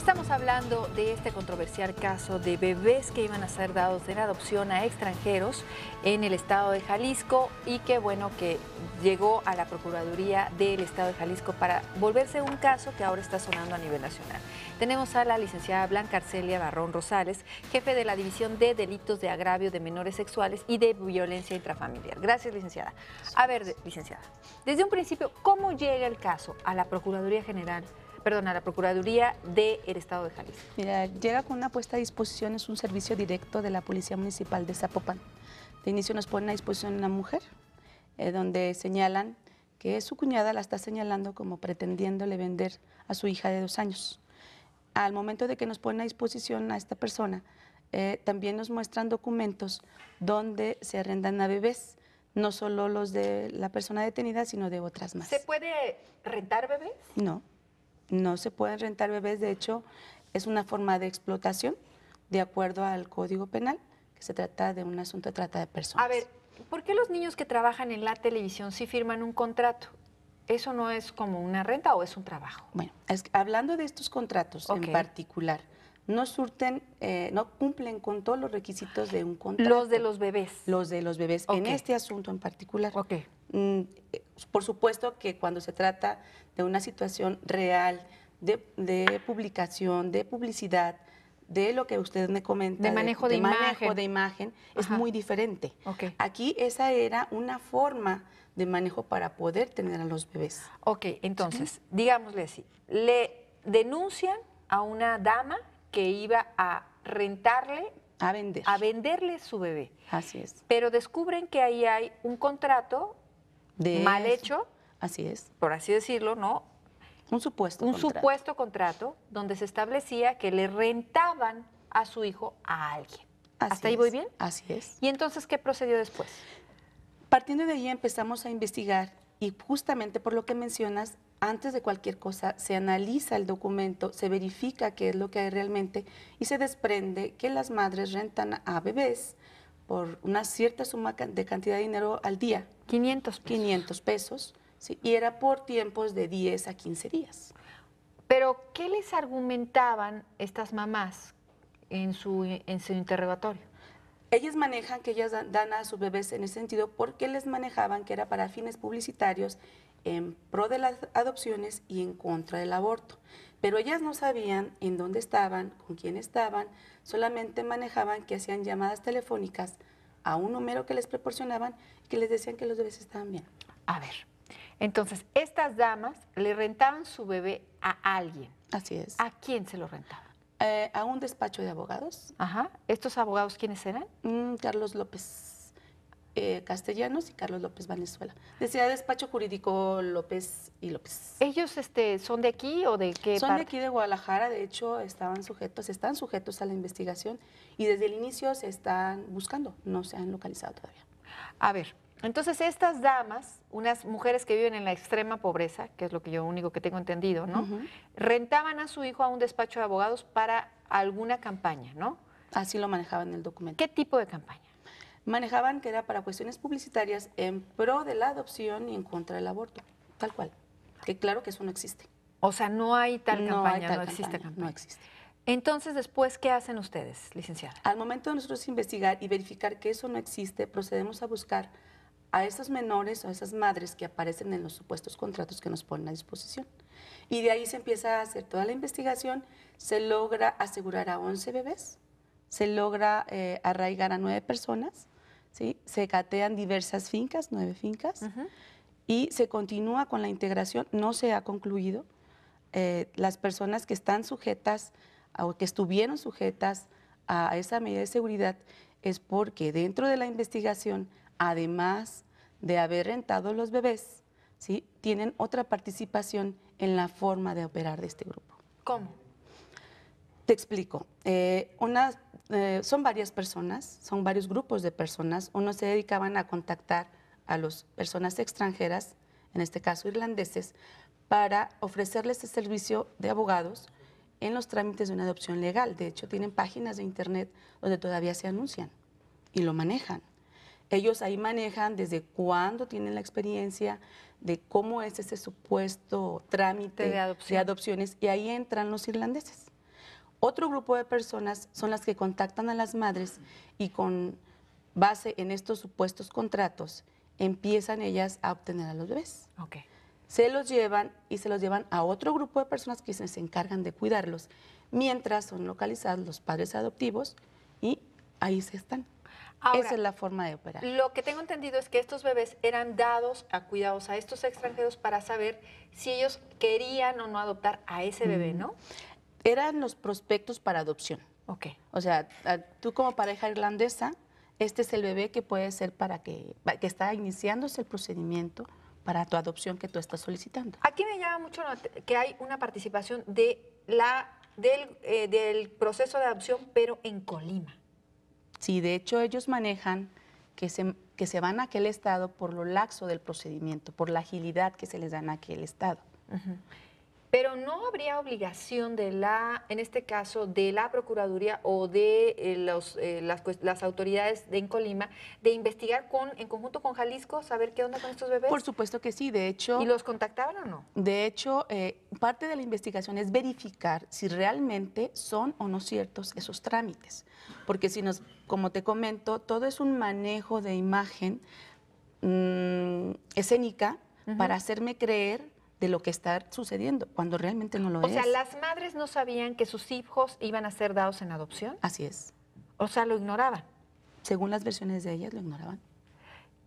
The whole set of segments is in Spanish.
Estamos hablando de este controversial caso de bebés que iban a ser dados en adopción a extranjeros en el estado de Jalisco y que bueno que llegó a la Procuraduría del estado de Jalisco para volverse un caso que ahora está sonando a nivel nacional. Tenemos a la licenciada Blanca Arcelia Barrón Rosales, jefe de la División de Delitos de Agravio de Menores Sexuales y de Violencia Intrafamiliar. Gracias, licenciada. A ver, licenciada, desde un principio, ¿cómo llega el caso a la Procuraduría General? perdón, a la Procuraduría del Estado de Jalisco? Mira, llega con una puesta a disposición, es un servicio directo de la Policía Municipal de Zapopan. De inicio nos ponen a disposición una mujer, eh, donde señalan que su cuñada la está señalando como pretendiéndole vender a su hija de dos años. Al momento de que nos ponen a disposición a esta persona, eh, también nos muestran documentos donde se arrendan a bebés, no solo los de la persona detenida, sino de otras más. ¿Se puede rentar bebés? No no se pueden rentar bebés, de hecho es una forma de explotación de acuerdo al Código Penal, que se trata de un asunto de trata de personas. A ver, ¿por qué los niños que trabajan en la televisión sí firman un contrato? ¿Eso no es como una renta o es un trabajo? Bueno, hablando de estos contratos en particular, no surten, eh, no cumplen con todos los requisitos de un contrato. Los de los bebés. Los de los bebés, en este asunto en particular. Ok. Mm, por supuesto que cuando se trata de una situación real, de, publicación, de publicidad, de lo que ustedes me comentan, De manejo de, imagen. es muy diferente. Aquí esa era una forma de manejo para poder tener a los bebés. Ok, entonces, digámosle así, le denuncian a una dama que iba a rentarle A venderle su bebé. Así es. Pero descubren que ahí hay un contrato mal hecho. Así es. Por así decirlo, ¿no? Un supuesto. Un supuesto contrato donde se establecía que le rentaban a su hijo a alguien. ¿Hasta ahí voy bien? Así es. ¿Y entonces qué procedió después? Partiendo de ahí empezamos a investigar y justamente por lo que mencionas, antes de cualquier cosa se analiza el documento, se verifica qué es lo que hay realmente y se desprende que las madres rentan a bebés por una cierta suma de cantidad de dinero al día. 500 pesos. 500 pesos, ¿sí? y era por tiempos de 10 a 15 días. Pero, ¿qué les argumentaban estas mamás en su, en su interrogatorio? Ellas manejan que ellas dan a sus bebés en ese sentido porque les manejaban que era para fines publicitarios en pro de las adopciones y en contra del aborto. Pero ellas no sabían en dónde estaban, con quién estaban, solamente manejaban que hacían llamadas telefónicas a un número que les proporcionaban y que les decían que los bebés estaban bien. A ver, entonces estas damas le rentaban su bebé a alguien. Así es. ¿A quién se lo rentaban? Eh, a un despacho de abogados. Ajá. ¿Estos abogados quiénes eran? Mm, Carlos López. Eh, Castellanos y Carlos López venezuela Decía despacho jurídico López y López. ¿Ellos este, son de aquí o de qué? Son de aquí de Guadalajara, de hecho estaban sujetos, están sujetos a la investigación y desde el inicio se están buscando, no se han localizado todavía. A ver, entonces estas damas, unas mujeres que viven en la extrema pobreza, que es lo que yo único que tengo entendido, ¿no? Rentaban a su hijo a un despacho de abogados para alguna campaña, ¿no? Así lo manejaban en el documento. ¿Qué tipo de campaña? manejaban que era para cuestiones publicitarias en pro de la adopción y en contra del aborto, tal cual. Que claro que eso no existe. O sea, no hay tal no campaña, no existe No existe. Entonces, después, ¿qué hacen ustedes, licenciada? Al momento de nosotros investigar y verificar que eso no existe, procedemos a buscar a esos menores o a esas madres que aparecen en los supuestos contratos que nos ponen a disposición. Y de ahí se empieza a hacer toda la investigación, se logra asegurar a 11 bebés, se logra eh, arraigar a 9 personas, se catean diversas fincas, nueve fincas, y se continúa con la integración, no se ha concluido. Eh, las personas que están sujetas o que estuvieron sujetas a esa medida de seguridad es porque dentro de la investigación, además de haber rentado los bebés, ¿sí? tienen otra participación en la forma de operar de este grupo. ¿Cómo? Te explico. Eh, eh, son varias personas, son varios grupos de personas. Unos se dedicaban a contactar a las personas extranjeras, en este caso irlandeses, para ofrecerles el servicio de abogados en los trámites de una adopción legal. De hecho, tienen páginas de internet donde todavía se anuncian y lo manejan. Ellos ahí manejan desde cuándo tienen la experiencia, de cómo es ese supuesto trámite de adopciones, y ahí entran los irlandeses. Otro grupo de personas son las que contactan a las madres y con base en estos supuestos contratos empiezan ellas a obtener a los bebés. Okay. Se los llevan y se los llevan a otro grupo de personas que se encargan de cuidarlos, mientras son localizados los padres adoptivos y ahí se están. Esa es la forma de operar. Lo que tengo entendido es que estos bebés eran dados a cuidados a estos extranjeros para saber si ellos querían o no adoptar a ese bebé, ¿no? eran los prospectos para adopción. Ok. O sea, tú como pareja irlandesa, este es el bebé que puede ser para que, que está iniciándose el procedimiento para tu adopción que tú estás solicitando. Aquí me llama mucho que hay una participación de la, eh, del, proceso de adopción, pero en Colima. Sí, de hecho ellos manejan que se, que se van a aquel estado por lo laxo del procedimiento, por la agilidad que se les da a aquel estado. Pero no habría obligación de la, en este caso, de la Procuraduría o de eh, eh, las, autoridades de, Encolima de investigar con, en conjunto con Jalisco, saber qué onda con estos bebés. Por supuesto que sí, de hecho. ¿Y los contactaban o no? De hecho, eh, parte de la investigación es verificar si realmente son o no ciertos esos trámites. Porque si nos, como te comento, todo es un manejo de imagen mm, escénica para hacerme creer de lo que está sucediendo, cuando realmente no lo es. O sea, las madres no sabían que sus hijos iban a ser dados en adopción. Así es. O sea, lo ignoraban. Según las versiones de ellas, lo ignoraban.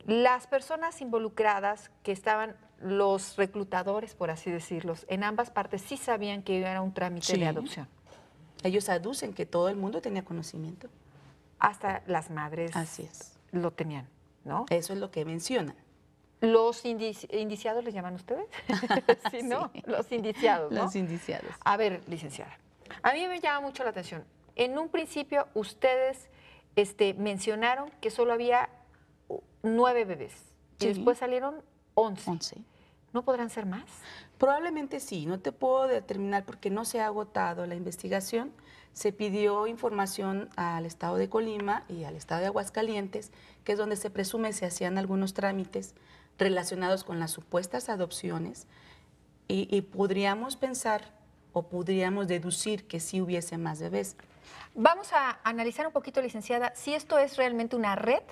Las personas involucradas que estaban, los reclutadores, por así decirlos, en ambas partes sí sabían que era un trámite de adopción. Ellos aducen que todo el mundo tenía conocimiento. Hasta las madres así es. lo tenían, ¿no? Eso es lo que mencionan. Los indiciados les llaman ustedes, ¿Sí, no? Los indiciados, ¿no? Los indiciados. A ver, licenciada, a mí me llama mucho la atención. En un principio ustedes este, mencionaron que solo había nueve bebés y después salieron once. Once. ¿No podrán ser más? Probablemente sí, no te puedo determinar porque no se ha agotado la investigación. Se pidió información al estado de Colima y al estado de Aguascalientes, que es donde se presume se hacían algunos trámites relacionados con las supuestas adopciones y, podríamos pensar o podríamos deducir que sí hubiese más de vez Vamos a analizar un poquito, licenciada, si esto es realmente una red,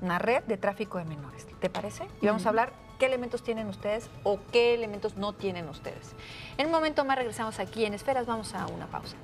una red de tráfico de menores. ¿Te parece? Y vamos a hablar qué elementos tienen ustedes o qué elementos no tienen ustedes. En un momento más regresamos aquí en Esferas, vamos a una pausa.